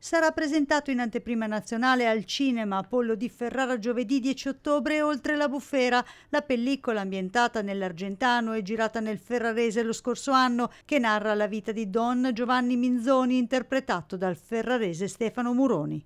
Sarà presentato in anteprima nazionale al cinema Apollo di Ferrara giovedì 10 ottobre oltre la bufera, la pellicola ambientata nell'Argentano e girata nel Ferrarese lo scorso anno, che narra la vita di Don Giovanni Minzoni interpretato dal ferrarese Stefano Muroni.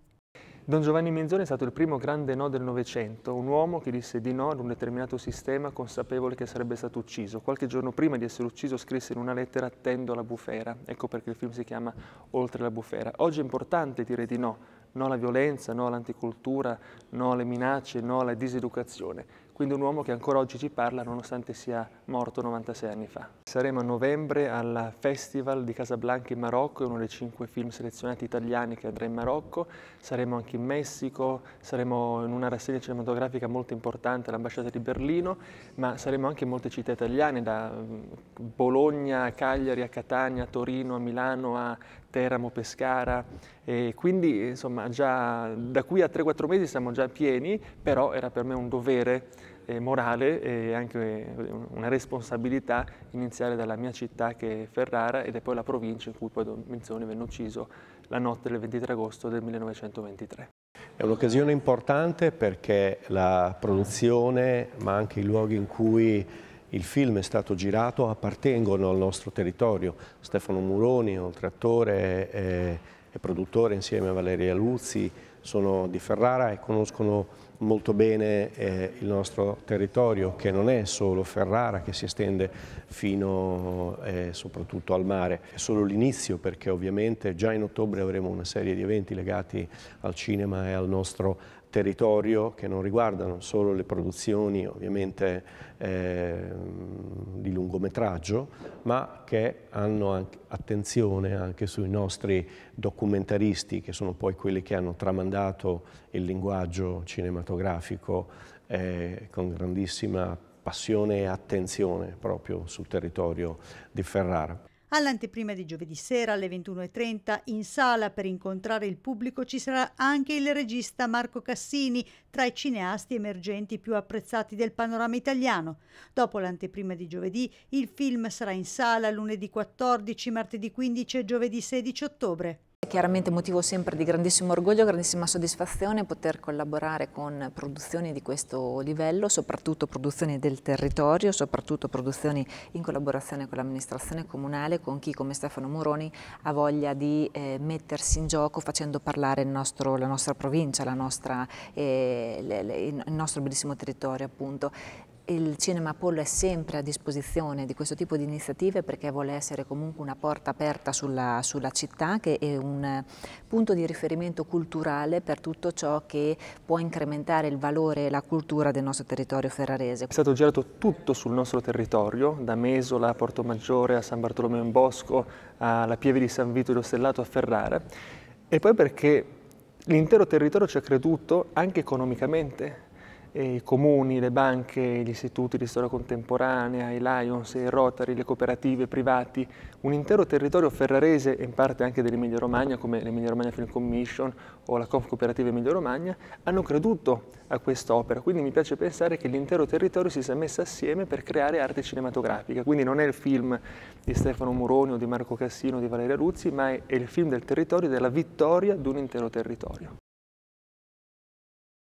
Don Giovanni Minzoni è stato il primo grande no del Novecento, un uomo che disse di no ad un determinato sistema consapevole che sarebbe stato ucciso. Qualche giorno prima di essere ucciso scrisse in una lettera Attendo alla bufera, ecco perché il film si chiama Oltre la bufera. Oggi è importante dire di no no alla violenza, no all'anticultura, no alle minacce, no alla diseducazione. Quindi un uomo che ancora oggi ci parla nonostante sia morto 96 anni fa. Saremo a novembre al Festival di Casablanca in Marocco, è uno dei cinque film selezionati italiani che andrà in Marocco. Saremo anche in Messico, saremo in una rassegna cinematografica molto importante all'ambasciata di Berlino, ma saremo anche in molte città italiane, da mm, Bologna a Cagliari, a Catania, a Torino, a Milano, a Teramo, Pescara, e quindi insomma già da qui a 3-4 mesi siamo già pieni, però era per me un dovere eh, morale e anche eh, una responsabilità iniziare dalla mia città che è Ferrara ed è poi la provincia in cui poi Menzoni venne ucciso la notte del 23 agosto del 1923. È un'occasione importante perché la produzione, ma anche i luoghi in cui il film è stato girato appartengono al nostro territorio. Stefano Muroni, oltre attore e, e produttore insieme a Valeria Luzzi, sono di Ferrara e conoscono molto bene eh, il nostro territorio che non è solo Ferrara che si estende fino eh, soprattutto al mare, è solo l'inizio perché ovviamente già in ottobre avremo una serie di eventi legati al cinema e al nostro territorio che non riguardano solo le produzioni ovviamente eh, di lungometraggio, ma che hanno anche attenzione anche sui nostri documentaristi, che sono poi quelli che hanno tramandato il linguaggio cinematografico eh, con grandissima passione e attenzione proprio sul territorio di Ferrara. All'anteprima di giovedì sera alle 21.30 in sala per incontrare il pubblico ci sarà anche il regista Marco Cassini, tra i cineasti emergenti più apprezzati del panorama italiano. Dopo l'anteprima di giovedì, il film sarà in sala lunedì 14, martedì 15 e giovedì 16 ottobre. Chiaramente motivo sempre di grandissimo orgoglio, grandissima soddisfazione poter collaborare con produzioni di questo livello, soprattutto produzioni del territorio, soprattutto produzioni in collaborazione con l'amministrazione comunale, con chi come Stefano Muroni ha voglia di eh, mettersi in gioco facendo parlare nostro, la nostra provincia, la nostra, eh, le, le, il nostro bellissimo territorio appunto il Cinema Apollo è sempre a disposizione di questo tipo di iniziative perché vuole essere comunque una porta aperta sulla, sulla città che è un eh, punto di riferimento culturale per tutto ciò che può incrementare il valore e la cultura del nostro territorio ferrarese. È stato girato tutto sul nostro territorio, da Mesola a Porto Maggiore a San Bartolomeo in Bosco, alla Pieve di San Vito dello Stellato a Ferrara e poi perché l'intero territorio ci ha creduto anche economicamente i comuni, le banche, gli istituti di storia contemporanea, i Lions, i Rotary, le cooperative, i privati, un intero territorio ferrarese e in parte anche dell'Emilia Romagna come l'Emilia Romagna Film Commission o la Conf Cooperativa Emilia Romagna hanno creduto a quest'opera, quindi mi piace pensare che l'intero territorio si sia messo assieme per creare arte cinematografica, quindi non è il film di Stefano Muroni o di Marco Cassino o di Valeria Ruzzi, ma è il film del territorio, della vittoria di un intero territorio.